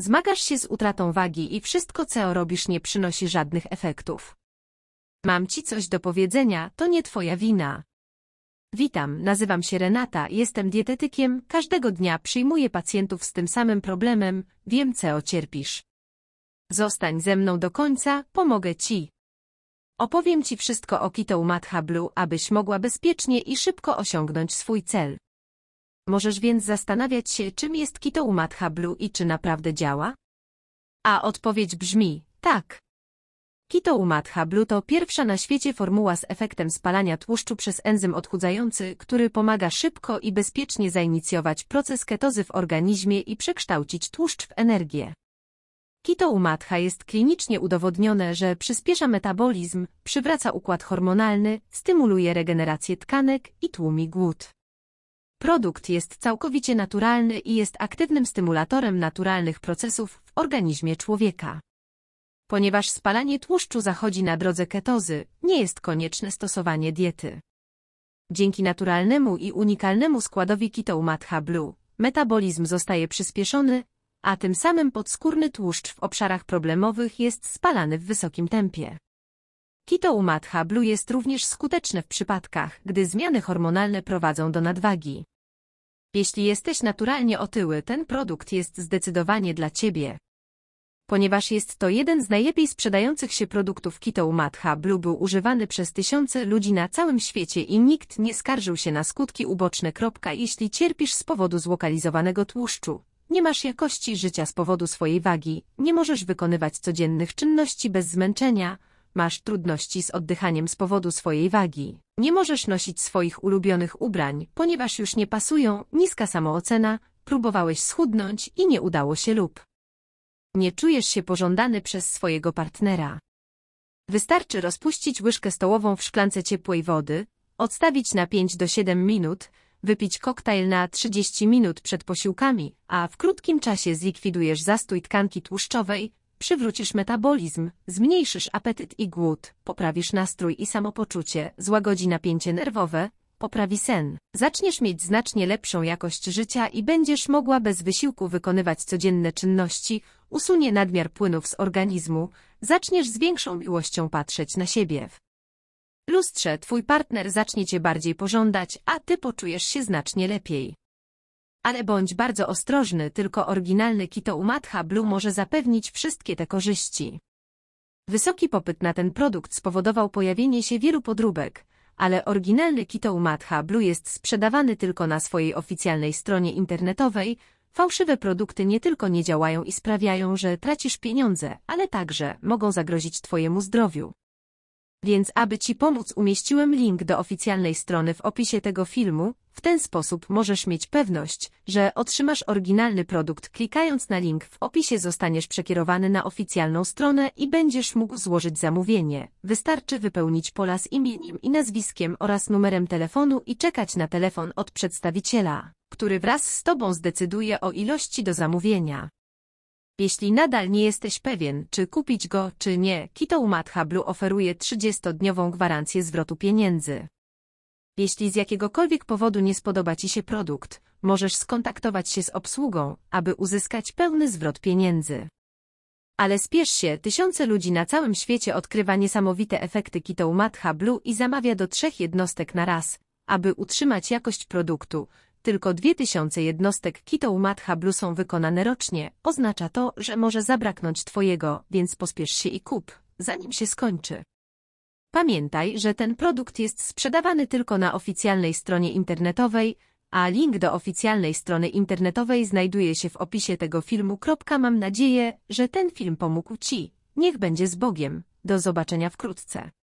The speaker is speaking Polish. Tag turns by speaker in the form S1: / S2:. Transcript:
S1: Zmagasz się z utratą wagi i wszystko, co robisz, nie przynosi żadnych efektów. Mam ci coś do powiedzenia, to nie twoja wina. Witam, nazywam się Renata, jestem dietetykiem, każdego dnia przyjmuję pacjentów z tym samym problemem, wiem, co cierpisz. Zostań ze mną do końca, pomogę ci. Opowiem ci wszystko o Keto Madhablu, abyś mogła bezpiecznie i szybko osiągnąć swój cel. Możesz więc zastanawiać się, czym jest Kito u Blue i czy naprawdę działa? A odpowiedź brzmi, tak. Kito u Blue to pierwsza na świecie formuła z efektem spalania tłuszczu przez enzym odchudzający, który pomaga szybko i bezpiecznie zainicjować proces ketozy w organizmie i przekształcić tłuszcz w energię. Kito u jest klinicznie udowodnione, że przyspiesza metabolizm, przywraca układ hormonalny, stymuluje regenerację tkanek i tłumi głód. Produkt jest całkowicie naturalny i jest aktywnym stymulatorem naturalnych procesów w organizmie człowieka. Ponieważ spalanie tłuszczu zachodzi na drodze ketozy, nie jest konieczne stosowanie diety. Dzięki naturalnemu i unikalnemu składowi Keto Matcha Blue, metabolizm zostaje przyspieszony, a tym samym podskórny tłuszcz w obszarach problemowych jest spalany w wysokim tempie. Keto Matcha Blue jest również skuteczne w przypadkach, gdy zmiany hormonalne prowadzą do nadwagi. Jeśli jesteś naturalnie otyły, ten produkt jest zdecydowanie dla Ciebie. Ponieważ jest to jeden z najlepiej sprzedających się produktów Keto Matcha Blue był używany przez tysiące ludzi na całym świecie i nikt nie skarżył się na skutki uboczne. Jeśli cierpisz z powodu zlokalizowanego tłuszczu, nie masz jakości życia z powodu swojej wagi, nie możesz wykonywać codziennych czynności bez zmęczenia, masz trudności z oddychaniem z powodu swojej wagi. Nie możesz nosić swoich ulubionych ubrań, ponieważ już nie pasują, niska samoocena, próbowałeś schudnąć i nie udało się lub nie czujesz się pożądany przez swojego partnera. Wystarczy rozpuścić łyżkę stołową w szklance ciepłej wody, odstawić na 5 do 7 minut, wypić koktajl na 30 minut przed posiłkami, a w krótkim czasie zlikwidujesz zastój tkanki tłuszczowej, Przywrócisz metabolizm, zmniejszysz apetyt i głód, poprawisz nastrój i samopoczucie, złagodzi napięcie nerwowe, poprawi sen. Zaczniesz mieć znacznie lepszą jakość życia i będziesz mogła bez wysiłku wykonywać codzienne czynności, usunie nadmiar płynów z organizmu, zaczniesz z większą miłością patrzeć na siebie. W lustrze twój partner zacznie cię bardziej pożądać, a ty poczujesz się znacznie lepiej. Ale bądź bardzo ostrożny, tylko oryginalny Kito Umatha Blue może zapewnić wszystkie te korzyści. Wysoki popyt na ten produkt spowodował pojawienie się wielu podróbek, ale oryginalny Kito Umatha Blue jest sprzedawany tylko na swojej oficjalnej stronie internetowej. Fałszywe produkty nie tylko nie działają i sprawiają, że tracisz pieniądze, ale także mogą zagrozić Twojemu zdrowiu. Więc aby Ci pomóc umieściłem link do oficjalnej strony w opisie tego filmu, w ten sposób możesz mieć pewność, że otrzymasz oryginalny produkt klikając na link w opisie zostaniesz przekierowany na oficjalną stronę i będziesz mógł złożyć zamówienie. Wystarczy wypełnić pola z imieniem i nazwiskiem oraz numerem telefonu i czekać na telefon od przedstawiciela, który wraz z Tobą zdecyduje o ilości do zamówienia. Jeśli nadal nie jesteś pewien, czy kupić go, czy nie, Kitą Matcha Blue oferuje 30-dniową gwarancję zwrotu pieniędzy. Jeśli z jakiegokolwiek powodu nie spodoba Ci się produkt, możesz skontaktować się z obsługą, aby uzyskać pełny zwrot pieniędzy. Ale spiesz się, tysiące ludzi na całym świecie odkrywa niesamowite efekty Kitą Matcha Blue i zamawia do trzech jednostek na raz, aby utrzymać jakość produktu, tylko 2000 jednostek Kitą Matcha Blue są wykonane rocznie, oznacza to, że może zabraknąć Twojego, więc pospiesz się i kup, zanim się skończy. Pamiętaj, że ten produkt jest sprzedawany tylko na oficjalnej stronie internetowej, a link do oficjalnej strony internetowej znajduje się w opisie tego filmu. Mam nadzieję, że ten film pomógł Ci. Niech będzie z Bogiem. Do zobaczenia wkrótce.